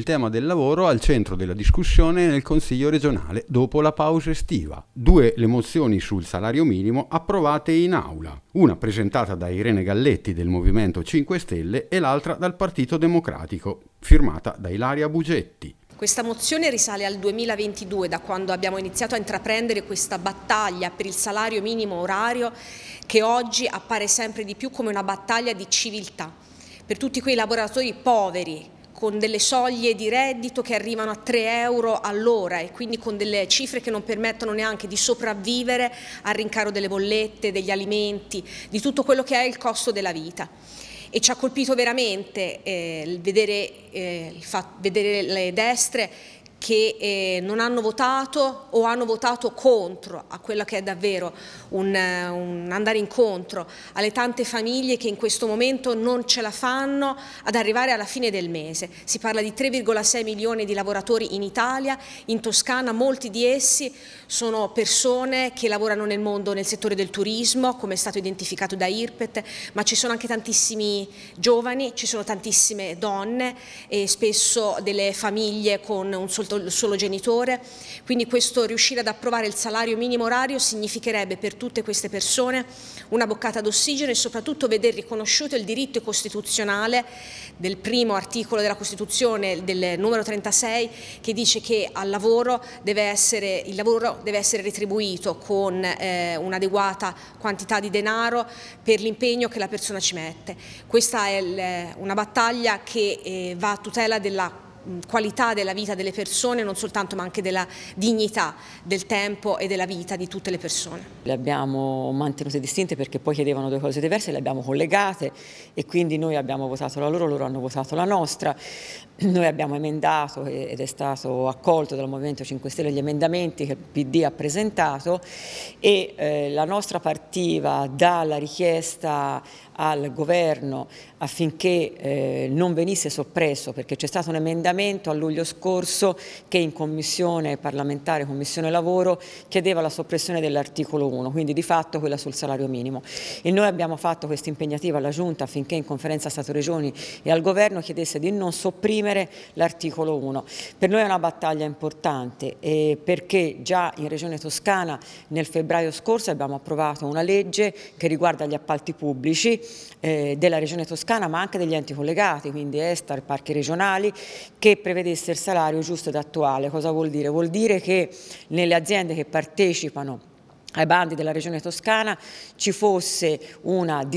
il tema del lavoro al centro della discussione nel Consiglio regionale dopo la pausa estiva. Due le mozioni sul salario minimo approvate in aula, una presentata da Irene Galletti del Movimento 5 Stelle e l'altra dal Partito Democratico, firmata da Ilaria Bugetti. Questa mozione risale al 2022, da quando abbiamo iniziato a intraprendere questa battaglia per il salario minimo orario, che oggi appare sempre di più come una battaglia di civiltà per tutti quei lavoratori poveri con delle soglie di reddito che arrivano a 3 euro all'ora e quindi con delle cifre che non permettono neanche di sopravvivere al rincaro delle bollette, degli alimenti, di tutto quello che è il costo della vita. E ci ha colpito veramente eh, vedere, eh, il vedere le destre che eh, non hanno votato o hanno votato contro a quello che è davvero un, eh, un, andare incontro alle tante famiglie che in questo momento non ce la fanno ad arrivare alla fine del mese. Si parla di 3,6 milioni di lavoratori in Italia, in Toscana molti di essi sono persone che lavorano nel mondo nel settore del turismo, come è stato identificato da IRPET, ma ci sono anche tantissimi giovani, ci sono tantissime donne e spesso delle famiglie con un soltanto solito il solo genitore, quindi questo riuscire ad approvare il salario minimo orario significherebbe per tutte queste persone una boccata d'ossigeno e soprattutto veder riconosciuto il diritto costituzionale del primo articolo della Costituzione, del numero 36, che dice che al lavoro deve essere, il lavoro deve essere retribuito con eh, un'adeguata quantità di denaro per l'impegno che la persona ci mette. Questa è il, una battaglia che eh, va a tutela della qualità della vita delle persone, non soltanto ma anche della dignità del tempo e della vita di tutte le persone. Le abbiamo mantenute distinte perché poi chiedevano due cose diverse, le abbiamo collegate e quindi noi abbiamo votato la loro, loro hanno votato la nostra, noi abbiamo emendato ed è stato accolto dal Movimento 5 Stelle gli emendamenti che il PD ha presentato e eh, la nostra partiva dalla richiesta al governo affinché eh, non venisse soppresso perché c'è stato un emendamento a luglio scorso che in commissione parlamentare, commissione lavoro chiedeva la soppressione dell'articolo 1, quindi di fatto quella sul salario minimo e noi abbiamo fatto questa impegnativa alla Giunta affinché in conferenza Stato-Regioni e al governo chiedesse di non sopprimere l'articolo 1. Per noi è una battaglia importante eh, perché già in Regione Toscana nel febbraio scorso abbiamo approvato una legge che riguarda gli appalti pubblici eh, della regione toscana ma anche degli enti collegati, quindi Estar, parchi regionali, che prevedesse il salario giusto ed attuale. Cosa vuol dire? Vuol dire che nelle aziende che partecipano ai bandi della regione toscana ci fosse una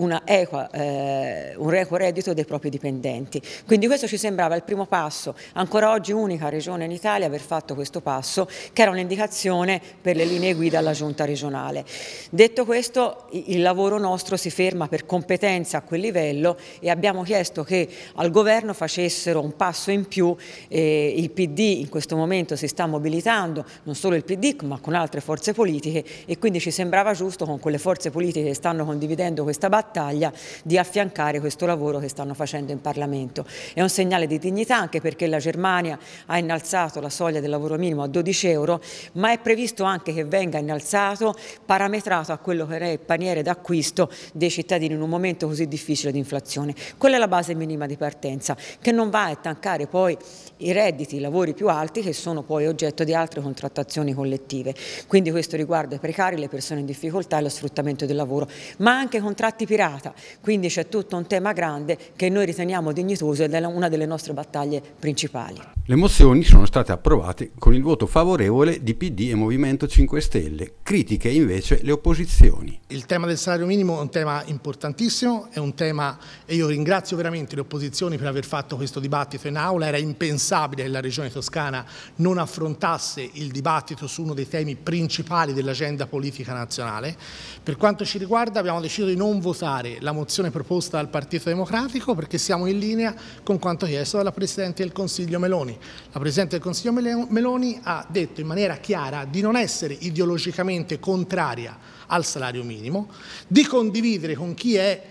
una equa, eh, un equo reddito dei propri dipendenti. Quindi questo ci sembrava il primo passo, ancora oggi unica regione in Italia aver fatto questo passo, che era un'indicazione per le linee guida alla giunta regionale. Detto questo il lavoro nostro si ferma per competenza a quel livello e abbiamo chiesto che al governo facessero un passo in più, eh, il PD in questo momento si sta mobilitando, non solo il PD ma con altre forze politiche, politiche e quindi ci sembrava giusto con quelle forze politiche che stanno condividendo questa battaglia di affiancare questo lavoro che stanno facendo in Parlamento. È un segnale di dignità anche perché la Germania ha innalzato la soglia del lavoro minimo a 12 euro ma è previsto anche che venga innalzato parametrato a quello che è il paniere d'acquisto dei cittadini in un momento così difficile di inflazione. Quella è la base minima di partenza che non va a tancare poi i redditi, i lavori più alti che sono poi oggetto di altre contrattazioni collettive. Quindi questo riguarda riguarda i precari, le persone in difficoltà e lo sfruttamento del lavoro, ma anche contratti pirata, quindi c'è tutto un tema grande che noi riteniamo dignitoso ed è una delle nostre battaglie principali. Le mozioni sono state approvate con il voto favorevole di PD e Movimento 5 Stelle, critiche invece le opposizioni. Il tema del salario minimo è un tema importantissimo, è un tema e io ringrazio veramente le opposizioni per aver fatto questo dibattito in aula, era impensabile che la Regione Toscana non affrontasse il dibattito su uno dei temi principali dell'agenda sull'agenda politica nazionale. Per quanto ci riguarda abbiamo deciso di non votare la mozione proposta dal Partito Democratico perché siamo in linea con quanto chiesto dalla Presidente del Consiglio Meloni. La Presidente del Consiglio Meloni ha detto in maniera chiara di non essere ideologicamente contraria al salario minimo, di condividere con chi è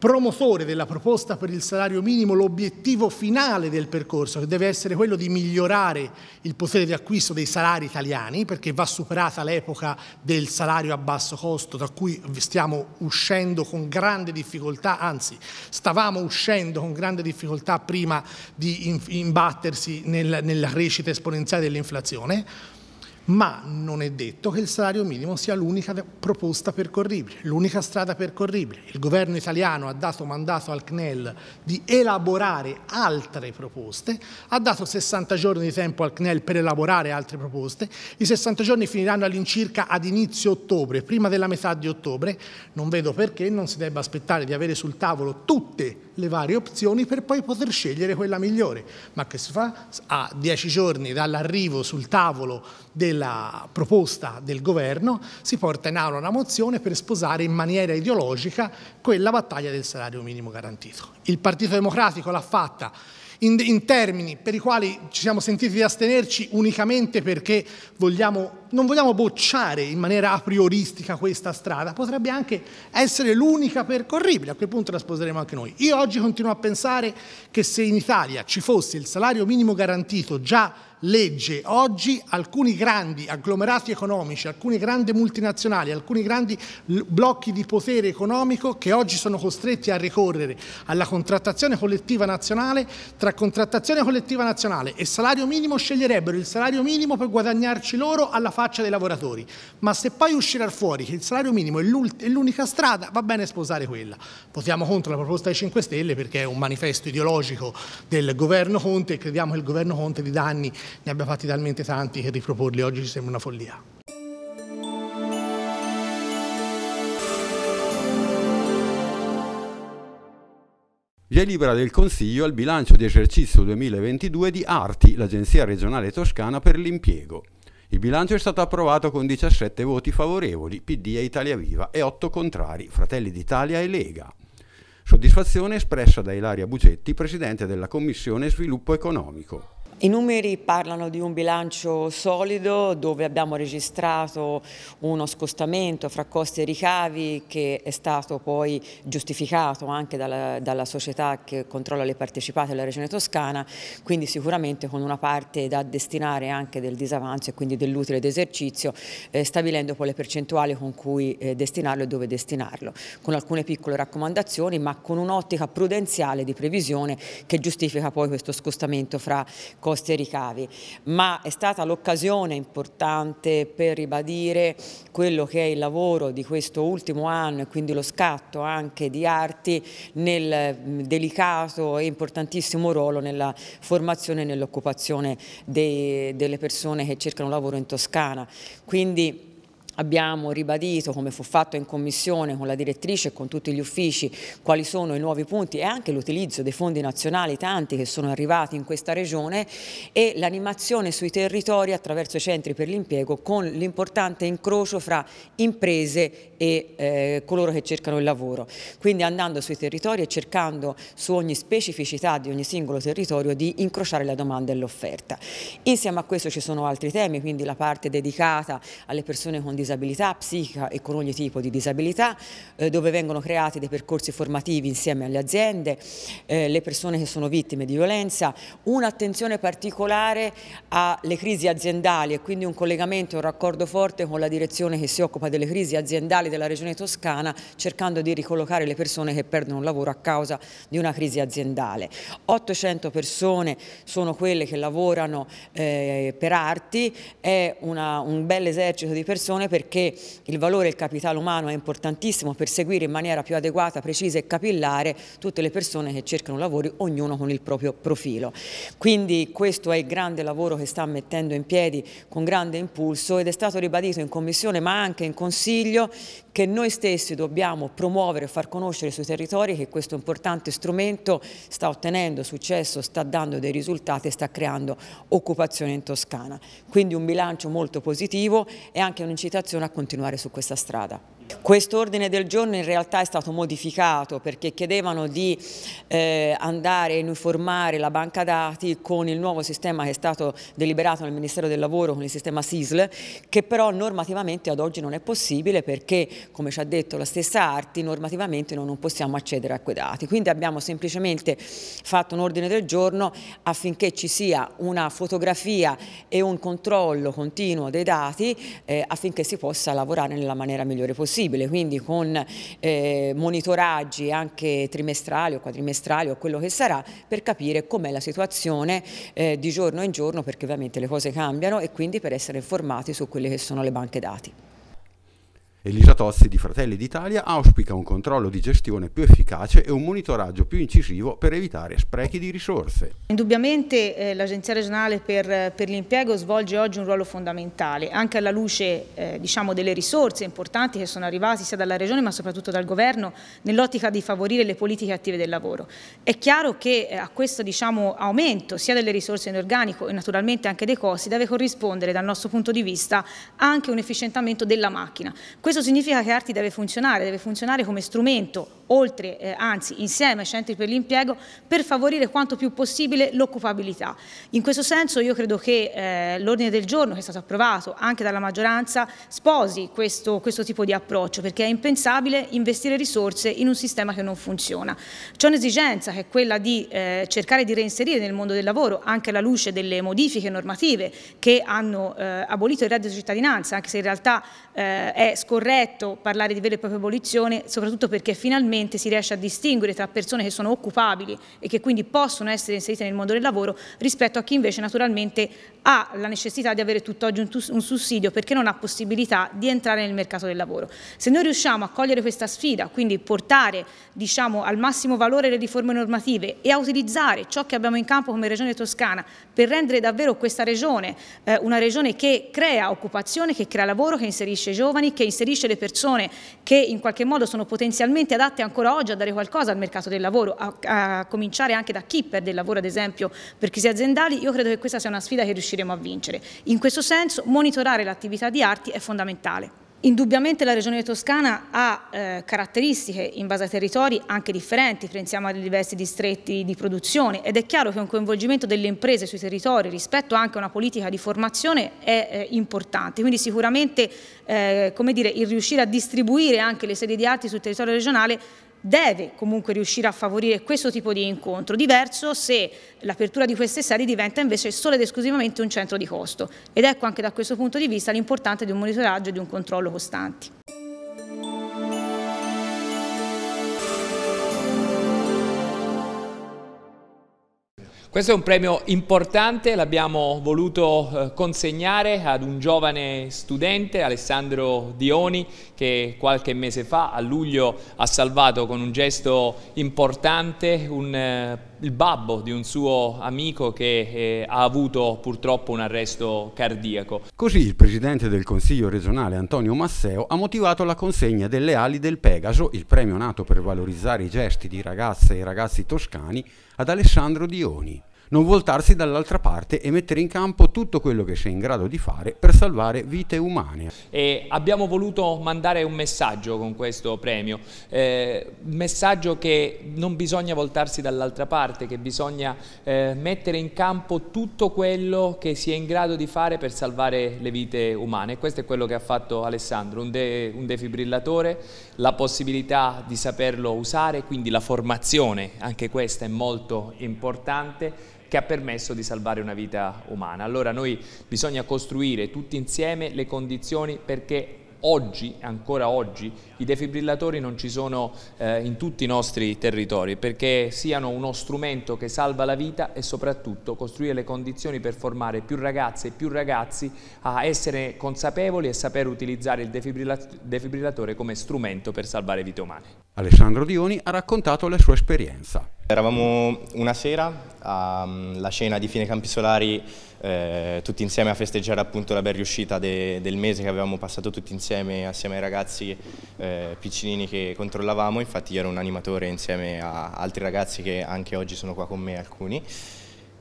promotore della proposta per il salario minimo l'obiettivo finale del percorso, che deve essere quello di migliorare il potere di acquisto dei salari italiani, perché va superata l'epoca del salario a basso costo, da cui stiamo uscendo con grande difficoltà, anzi stavamo uscendo con grande difficoltà prima di imbattersi nel, nella crescita esponenziale dell'inflazione ma non è detto che il salario minimo sia l'unica proposta percorribile, l'unica strada percorribile. Il governo italiano ha dato mandato al CNEL di elaborare altre proposte, ha dato 60 giorni di tempo al CNEL per elaborare altre proposte, i 60 giorni finiranno all'incirca ad inizio ottobre, prima della metà di ottobre, non vedo perché non si debba aspettare di avere sul tavolo tutte le varie opzioni per poi poter scegliere quella migliore, ma che si fa a 10 giorni dall'arrivo sul tavolo del della proposta del governo si porta in aula una mozione per sposare in maniera ideologica quella battaglia del salario minimo garantito. Il Partito Democratico l'ha fatta in, termini per i quali ci siamo sentiti di astenerci unicamente perché vogliamo non vogliamo bocciare in maniera aprioristica questa strada, potrebbe anche essere l'unica percorribile, a quel punto la sposeremo anche noi. Io oggi continuo a pensare che se in Italia ci fosse il salario minimo garantito già legge, oggi alcuni grandi agglomerati economici, alcune grandi multinazionali, alcuni grandi blocchi di potere economico che oggi sono costretti a ricorrere alla contrattazione collettiva nazionale, tra contrattazione collettiva nazionale e salario minimo sceglierebbero il salario minimo per guadagnarci loro alla faccia dei lavoratori, ma se poi uscirà fuori che il salario minimo è l'unica strada, va bene sposare quella. Votiamo contro la proposta dei 5 Stelle perché è un manifesto ideologico del governo Conte e crediamo che il governo Conte di danni ne abbia fatti talmente tanti che riproporli oggi ci sembra una follia. Via libera del Consiglio al bilancio di esercizio 2022 di Arti, l'Agenzia regionale toscana per l'impiego. Il bilancio è stato approvato con 17 voti favorevoli, PD e Italia Viva, e 8 contrari, Fratelli d'Italia e Lega. Soddisfazione espressa da Ilaria Bugetti, Presidente della Commissione Sviluppo Economico. I numeri parlano di un bilancio solido dove abbiamo registrato uno scostamento fra costi e ricavi che è stato poi giustificato anche dalla, dalla società che controlla le partecipate della Regione Toscana, quindi sicuramente con una parte da destinare anche del disavanzo e quindi dell'utile d'esercizio, eh, stabilendo poi le percentuali con cui eh, destinarlo e dove destinarlo, con alcune piccole raccomandazioni ma con un'ottica prudenziale di previsione che giustifica poi questo scostamento fra costi costi e ricavi, ma è stata l'occasione importante per ribadire quello che è il lavoro di questo ultimo anno e quindi lo scatto anche di Arti nel mm, delicato e importantissimo ruolo nella formazione e nell'occupazione delle persone che cercano lavoro in Toscana. Quindi abbiamo ribadito come fu fatto in commissione con la direttrice e con tutti gli uffici quali sono i nuovi punti e anche l'utilizzo dei fondi nazionali tanti che sono arrivati in questa regione e l'animazione sui territori attraverso i centri per l'impiego con l'importante incrocio fra imprese e eh, coloro che cercano il lavoro. Quindi andando sui territori e cercando su ogni specificità di ogni singolo territorio di incrociare la domanda e l'offerta. Insieme a questo ci sono altri temi, quindi la parte dedicata alle persone con disabilità psichica e con ogni tipo di disabilità, eh, dove vengono creati dei percorsi formativi insieme alle aziende, eh, le persone che sono vittime di violenza, un'attenzione particolare alle crisi aziendali e quindi un collegamento, un raccordo forte con la direzione che si occupa delle crisi aziendali della regione toscana cercando di ricollocare le persone che perdono un lavoro a causa di una crisi aziendale. 800 persone sono quelle che lavorano eh, per arti, è una, un bel esercito di persone perché il valore del capitale umano è importantissimo per seguire in maniera più adeguata, precisa e capillare tutte le persone che cercano lavori, ognuno con il proprio profilo. Quindi questo è il grande lavoro che sta mettendo in piedi con grande impulso ed è stato ribadito in Commissione ma anche in Consiglio che noi stessi dobbiamo promuovere e far conoscere sui territori che questo importante strumento sta ottenendo successo, sta dando dei risultati e sta creando occupazione in Toscana. Quindi un bilancio molto positivo e anche un'incitazione a continuare su questa strada. Quest'ordine del giorno in realtà è stato modificato perché chiedevano di eh, andare a uniformare la banca dati con il nuovo sistema che è stato deliberato nel Ministero del Lavoro con il sistema SISL che però normativamente ad oggi non è possibile perché come ci ha detto la stessa Arti normativamente noi non possiamo accedere a quei dati. Quindi abbiamo semplicemente fatto un ordine del giorno affinché ci sia una fotografia e un controllo continuo dei dati eh, affinché si possa lavorare nella maniera migliore possibile possibile, quindi con eh, monitoraggi anche trimestrali o quadrimestrali o quello che sarà per capire com'è la situazione eh, di giorno in giorno perché ovviamente le cose cambiano e quindi per essere informati su quelle che sono le banche dati. Elisa Tozzi di Fratelli d'Italia auspica un controllo di gestione più efficace e un monitoraggio più incisivo per evitare sprechi di risorse. Indubbiamente eh, l'Agenzia regionale per, per l'impiego svolge oggi un ruolo fondamentale, anche alla luce eh, diciamo, delle risorse importanti che sono arrivate sia dalla Regione ma soprattutto dal Governo nell'ottica di favorire le politiche attive del lavoro. È chiaro che eh, a questo diciamo, aumento sia delle risorse in organico e naturalmente anche dei costi deve corrispondere dal nostro punto di vista anche un efficientamento della macchina. Questo questo significa che Arti deve funzionare, deve funzionare come strumento oltre, eh, anzi insieme ai centri per l'impiego, per favorire quanto più possibile l'occupabilità. In questo senso io credo che eh, l'ordine del giorno che è stato approvato anche dalla maggioranza sposi questo, questo tipo di approccio, perché è impensabile investire risorse in un sistema che non funziona. C'è un'esigenza che è quella di eh, cercare di reinserire nel mondo del lavoro anche alla luce delle modifiche normative che hanno eh, abolito il reddito di cittadinanza, anche se in realtà eh, è scorretto parlare di vera e propria abolizione, soprattutto perché finalmente veramente si riesce a distinguere tra persone che sono occupabili e che quindi possono essere inserite nel mondo del lavoro rispetto a chi invece naturalmente ha la necessità di avere tutt'oggi un, un sussidio perché non ha possibilità di entrare nel mercato del lavoro. Se noi riusciamo a cogliere questa sfida, quindi portare diciamo, al massimo valore le riforme normative e a utilizzare ciò che abbiamo in campo come Regione Toscana per rendere davvero questa regione eh, una regione che crea occupazione, che crea lavoro, che inserisce i giovani, che inserisce le persone che in qualche modo sono potenzialmente adatte a ancora oggi a dare qualcosa al mercato del lavoro, a, a cominciare anche da chi perde il lavoro ad esempio per crisi aziendali, io credo che questa sia una sfida che riusciremo a vincere. In questo senso monitorare l'attività di arti è fondamentale. Indubbiamente la regione toscana ha eh, caratteristiche in base ai territori anche differenti, pensiamo ai diversi distretti di produzione ed è chiaro che un coinvolgimento delle imprese sui territori rispetto anche a una politica di formazione è eh, importante, quindi sicuramente eh, dire, il riuscire a distribuire anche le sedi di atti sul territorio regionale deve comunque riuscire a favorire questo tipo di incontro, diverso se l'apertura di queste sedi diventa invece solo ed esclusivamente un centro di costo ed ecco anche da questo punto di vista l'importanza di un monitoraggio e di un controllo costanti. Questo è un premio importante, l'abbiamo voluto eh, consegnare ad un giovane studente, Alessandro Dioni, che qualche mese fa, a luglio, ha salvato con un gesto importante un eh, il babbo di un suo amico che eh, ha avuto purtroppo un arresto cardiaco. Così il presidente del Consiglio regionale Antonio Masseo ha motivato la consegna delle ali del Pegaso, il premio nato per valorizzare i gesti di ragazze e ragazzi toscani, ad Alessandro Dioni non voltarsi dall'altra parte e mettere in campo tutto quello che sei in grado di fare per salvare vite umane. E abbiamo voluto mandare un messaggio con questo premio, eh, un eh, messaggio che non bisogna voltarsi dall'altra parte, che bisogna eh, mettere in campo tutto quello che si è in grado di fare per salvare le vite umane. questo è quello che ha fatto Alessandro, un, de un defibrillatore, la possibilità di saperlo usare, quindi la formazione, anche questa è molto importante che ha permesso di salvare una vita umana. Allora noi bisogna costruire tutti insieme le condizioni perché oggi, ancora oggi, i defibrillatori non ci sono eh, in tutti i nostri territori perché siano uno strumento che salva la vita e soprattutto costruire le condizioni per formare più ragazze e più ragazzi a essere consapevoli e saper utilizzare il defibrillatore come strumento per salvare vite umane. Alessandro Dioni ha raccontato la sua esperienza. Eravamo una sera alla mm, cena di fine campi solari eh, tutti insieme a festeggiare appunto la ben riuscita de, del mese che avevamo passato tutti insieme assieme ai ragazzi eh, piccinini che controllavamo, infatti io ero un animatore insieme a altri ragazzi che anche oggi sono qua con me alcuni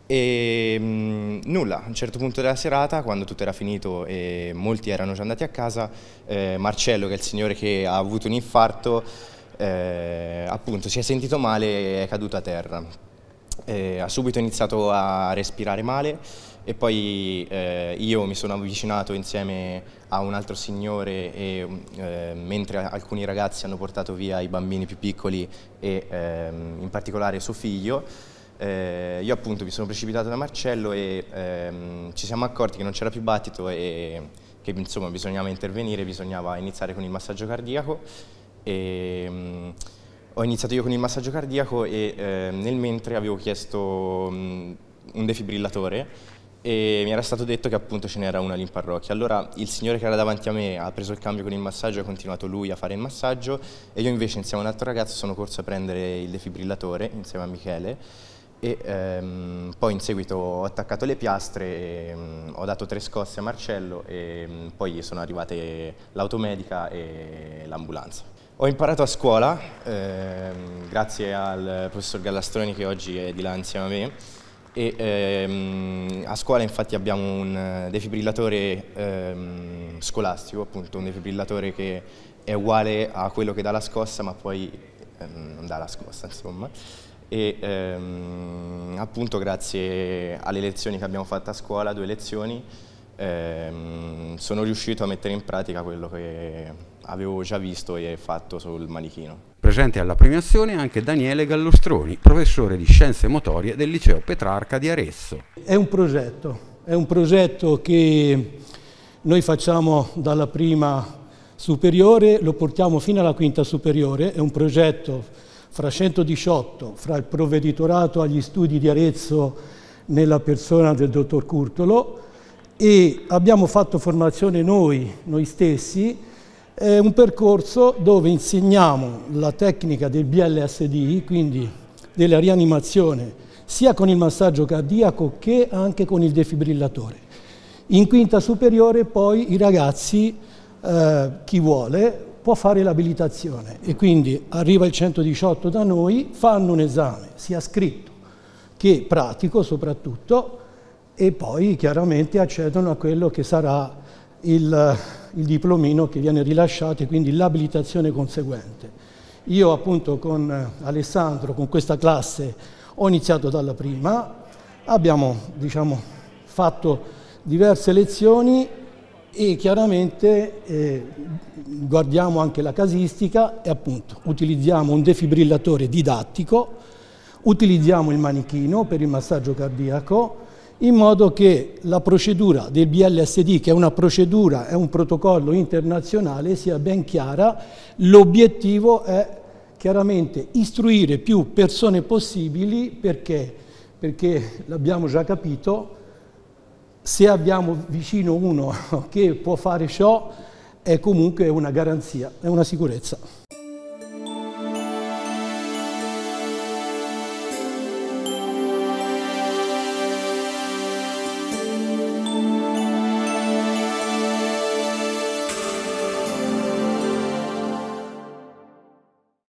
e mh, mm, nulla, a un certo punto della serata, quando tutto era finito e molti erano già andati a casa, eh, Marcello, che è il signore che ha avuto un infarto, eh, appunto si è sentito male e è caduto a terra. Eh, ha subito iniziato a respirare male e poi eh, io mi sono avvicinato insieme a un altro signore e mm, eh, mentre alcuni ragazzi hanno portato via i bambini più piccoli e ehm, in particolare suo figlio, eh, io appunto mi sono precipitato da Marcello e ehm, ci siamo accorti che non c'era più battito e che insomma bisognava intervenire, bisognava iniziare con il massaggio cardiaco e, mh, mm, ho iniziato io con il massaggio cardiaco e eh, nel mentre avevo chiesto mh, mm, un defibrillatore e mi era stato detto che appunto ce n'era una lì in parrocchia. Allora il signore che era davanti a me ha preso il cambio con il massaggio e ha continuato lui a fare il massaggio e io invece insieme a un altro ragazzo sono corso a prendere il defibrillatore insieme a Michele e ehm, poi in seguito ho attaccato le piastre, e, mh, mm, ho dato tre scosse a Marcello e mh, poi sono arrivate l'automedica e l'ambulanza. Ho imparato a scuola, ehm, grazie al professor Gallastroni che oggi è di là insieme a me, e, ehm, a scuola infatti abbiamo un defibrillatore ehm, scolastico, appunto un defibrillatore che è uguale a quello che dà la scossa ma poi ehm, non dà la scossa insomma e ehm, appunto grazie alle lezioni che abbiamo fatto a scuola, due lezioni, ehm, sono riuscito a mettere in pratica quello che avevo già visto e fatto sul manichino. Presente alla premiazione anche Daniele Gallostroni, professore di scienze motorie del liceo Petrarca di Arezzo. È un progetto, è un progetto che noi facciamo dalla prima superiore, lo portiamo fino alla quinta superiore, è un progetto fra 118, fra il provveditorato agli studi di Arezzo nella persona del dottor Curtolo e abbiamo fatto formazione noi, noi stessi, è un percorso dove insegniamo la tecnica del BLSD, quindi della rianimazione, sia con il massaggio cardiaco che anche con il defibrillatore. In quinta superiore poi i ragazzi, eh, chi vuole, può fare l'abilitazione e quindi arriva il 118 da noi, fanno un esame, sia scritto che pratico soprattutto, e poi chiaramente accedono a quello che sarà il il diplomino che viene rilasciato e quindi l'abilitazione conseguente. Io appunto con eh, Alessandro, con questa classe, ho iniziato dalla prima, abbiamo diciamo, fatto diverse lezioni e chiaramente eh, guardiamo anche la casistica e appunto utilizziamo un defibrillatore didattico, utilizziamo il manichino per il massaggio cardiaco, in modo che la procedura del BLSD, che è una procedura, è un protocollo internazionale, sia ben chiara, l'obiettivo è chiaramente istruire più persone possibili perché, perché l'abbiamo già capito, se abbiamo vicino uno che può fare ciò è comunque una garanzia, è una sicurezza.